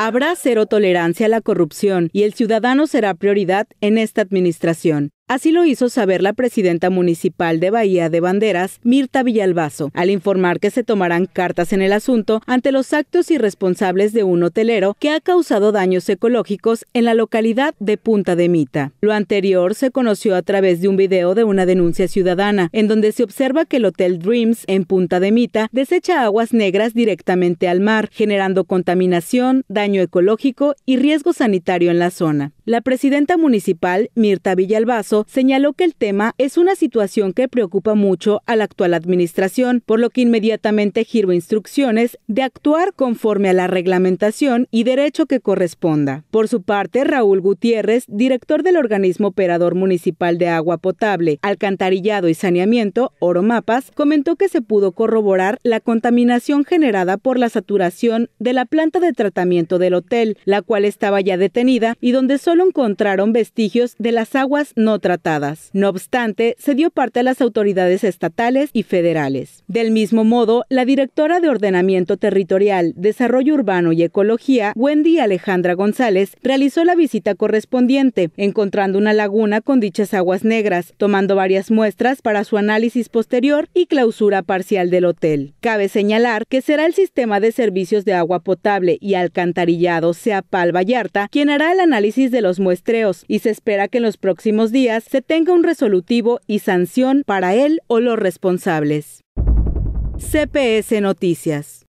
Habrá cero tolerancia a la corrupción y el ciudadano será prioridad en esta administración. Así lo hizo saber la presidenta municipal de Bahía de Banderas, Mirta Villalbazo, al informar que se tomarán cartas en el asunto ante los actos irresponsables de un hotelero que ha causado daños ecológicos en la localidad de Punta de Mita. Lo anterior se conoció a través de un video de una denuncia ciudadana, en donde se observa que el Hotel Dreams en Punta de Mita desecha aguas negras directamente al mar, generando contaminación, daño ecológico y riesgo sanitario en la zona. La presidenta municipal, Mirta Villalbazo, señaló que el tema es una situación que preocupa mucho a la actual administración, por lo que inmediatamente giró instrucciones de actuar conforme a la reglamentación y derecho que corresponda. Por su parte, Raúl Gutiérrez, director del organismo operador municipal de agua potable, alcantarillado y saneamiento, Oromapas, comentó que se pudo corroborar la contaminación generada por la saturación de la planta de tratamiento del hotel, la cual estaba ya detenida y donde solo encontraron vestigios de las aguas no tratadas no obstante, se dio parte a las autoridades estatales y federales. Del mismo modo, la directora de Ordenamiento Territorial, Desarrollo Urbano y Ecología, Wendy Alejandra González, realizó la visita correspondiente, encontrando una laguna con dichas aguas negras, tomando varias muestras para su análisis posterior y clausura parcial del hotel. Cabe señalar que será el sistema de servicios de agua potable y alcantarillado, sea Pal Vallarta, quien hará el análisis de los muestreos y se espera que en los próximos días se tenga un resolutivo y sanción para él o los responsables. CPS Noticias.